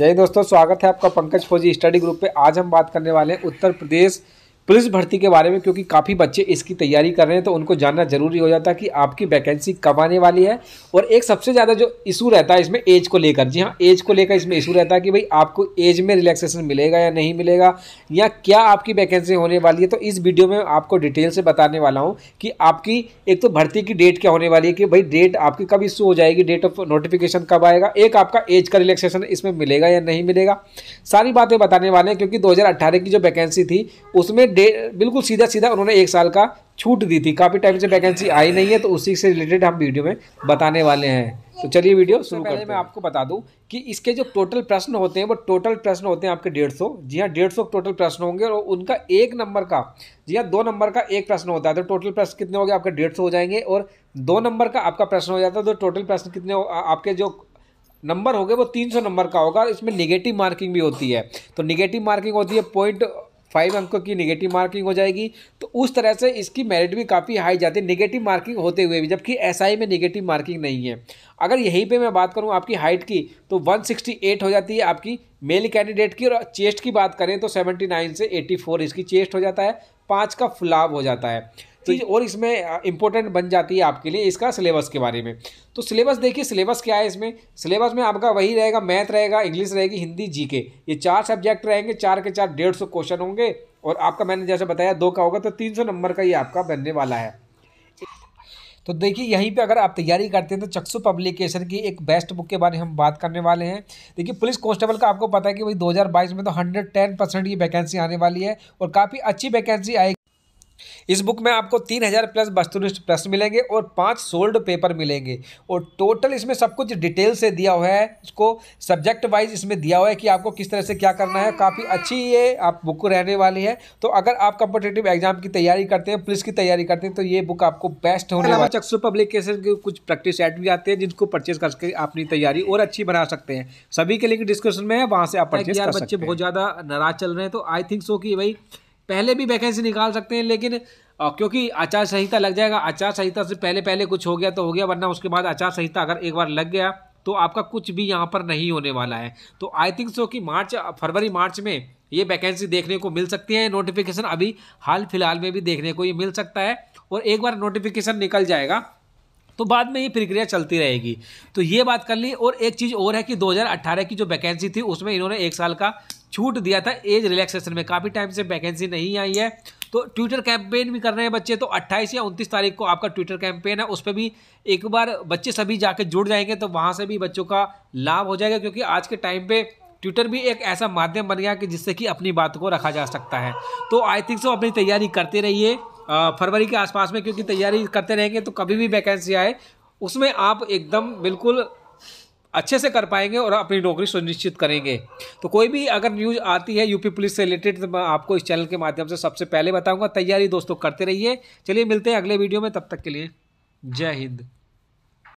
जय दोस्तों स्वागत है आपका पंकज फौजी स्टडी ग्रुप पे आज हम बात करने वाले हैं उत्तर प्रदेश पुलिस भर्ती के बारे में क्योंकि काफ़ी बच्चे इसकी तैयारी कर रहे हैं तो उनको जानना जरूरी हो जाता है कि आपकी वैकेंसी कब आने वाली है और एक सबसे ज़्यादा जो इशू रहता है इसमें एज को लेकर जी हाँ एज को लेकर इसमें इशू रहता है कि भाई आपको एज में रिलैक्सेशन मिलेगा या नहीं मिलेगा या क्या आपकी वैकेंसी होने वाली है तो इस वीडियो में आपको डिटेल से बताने वाला हूँ कि आपकी एक तो भर्ती की डेट क्या होने वाली है कि भाई डेट आपकी कब इशू हो जाएगी डेट ऑफ नोटिफिकेशन कब आएगा एक आपका एज का रिलैक्सेशन इसमें मिलेगा या नहीं मिलेगा सारी बातें बताने वाले हैं क्योंकि दो की जो वैकेंसी थी उसमें बिल्कुल सीधा सीधा उन्होंने एक साल का छूट दी थी काफ़ी टाइम से वैकेंसी आई नहीं है तो उसी से रिलेटेड हम वीडियो में बताने वाले हैं तो चलिए वीडियो शुरू हैं मैं आपको बता दूं कि इसके जो टोटल प्रश्न होते हैं वो टोटल प्रश्न होते हैं आपके डेढ़ सौ जी हाँ डेढ़ सौ टोटल प्रश्न होंगे और उनका एक नंबर का जी हाँ दो नंबर का एक प्रश्न होता है तो टोटल प्रश्न कितने हो गए आपके डेढ़ सौ हो जाएंगे और दो नंबर का आपका प्रश्न हो जाता है तो टोटल प्रश्न कितने आपके जो नंबर हो गए वो तीन सौ नंबर का होगा इसमें निगेटिव मार्किंग भी होती है तो निगेटिव मार्किंग होती है पॉइंट फाइव अंकों की निगेटिव मार्किंग हो जाएगी तो उस तरह से इसकी मेरिट भी काफ़ी हाई जाती है निगेटिव मार्किंग होते हुए भी जबकि एस में निगेटिव मार्किंग नहीं है अगर यहीं पे मैं बात करूँ आपकी हाइट की तो 168 हो जाती है आपकी मेल कैंडिडेट की और चेस्ट की बात करें तो 79 से 84 इसकी चेस्ट हो जाता है पाँच का फुलाव हो जाता है तो और इसमें इंपॉर्टेंट बन जाती है आपके लिए इसका सिलेबस के बारे में तो सिलेबस देखिए सिलेबस क्या है इसमें सिलेबस में आपका वही रहेगा मैथ रहेगा इंग्लिश रहेगी हिंदी जीके ये चार सब्जेक्ट रहेंगे चार के चार डेढ़ सौ क्वेश्चन होंगे और आपका मैंने जैसे बताया दो का होगा तो तीन सौ नंबर का ये आपका बनने वाला है तो देखिए यहीं पे अगर आप तैयारी करते हैं तो चक्षु पब्लिकेशन की एक बेस्ट बुक के बारे में हम बात करने वाले हैं देखिए पुलिस कांस्टेबल का आपको पता है कि भाई 2022 में तो 110 परसेंट ये वैकेंसी आने वाली है और काफ़ी अच्छी वैकेंसी आएगी इस बुक में आपको तीन हज़ार प्लस वस्तुनिष्ठ प्रश्न मिलेंगे और पांच सोल्ड पेपर मिलेंगे और टोटल इसमें सब कुछ डिटेल से दिया हुआ है इसको सब्जेक्ट वाइज इसमें दिया हुआ है कि आपको किस तरह से क्या करना है काफ़ी अच्छी ये आप बुक रहने वाली है तो अगर आप कंपिटेटिव एग्जाम की तैयारी करते हैं पुलिस की तैयारी करते हैं तो ये बुक आपको बेस्ट होने वाला चक्सु पब्लिकेशन के कुछ प्रैक्टिस सेट भी आते हैं जिनको परचेज करके अपनी तैयारी और अच्छी बना सकते हैं सभी के लिंक डिस्क्रिप्शन में है वहाँ से आप बच्चे बहुत ज़्यादा नाराज चल रहे हैं तो आई थिंक सो कि भाई पहले भी वैकेंसी निकाल सकते हैं लेकिन क्योंकि आचार संहिता लग जाएगा आचार संहिता से पहले पहले कुछ हो गया तो हो गया वरना उसके बाद आचार संहिता अगर एक बार लग गया तो आपका कुछ भी यहाँ पर नहीं होने वाला है तो आई थिंक सो कि मार्च फरवरी मार्च में ये वैकेंसी देखने को मिल सकती है नोटिफिकेशन अभी हाल फिलहाल में भी देखने को ये मिल सकता है और एक बार नोटिफिकेशन निकल जाएगा तो बाद में ये प्रक्रिया चलती रहेगी तो ये बात कर ली और एक चीज़ और है कि 2018 की जो वैकेंसी थी उसमें इन्होंने एक साल का छूट दिया था एज रिलैक्सेशन में काफ़ी टाइम से वैकेंसी नहीं आई है तो ट्विटर कैंपेन भी कर रहे हैं बच्चे तो 28 या 29 तारीख को आपका ट्विटर कैंपेन है उस पर भी एक बार बच्चे सभी जाके जुड़ जाएंगे तो वहाँ से भी बच्चों का लाभ हो जाएगा क्योंकि आज के टाइम पे ट्विटर भी एक ऐसा माध्यम बन गया कि जिससे कि अपनी बात को रखा जा सकता है तो आई थिंक सो अपनी तैयारी करते रहिए फरवरी के आसपास में क्योंकि तैयारी करते रहेंगे तो कभी भी वैकेंसी आए उसमें आप एकदम बिल्कुल अच्छे से कर पाएंगे और अपनी नौकरी सुनिश्चित करेंगे तो कोई भी अगर न्यूज़ आती है यूपी पुलिस से रिलेटेड तो मैं आपको इस चैनल के माध्यम से सबसे पहले बताऊंगा तैयारी दोस्तों करते रहिए चलिए मिलते हैं अगले वीडियो में तब तक के लिए जय हिंद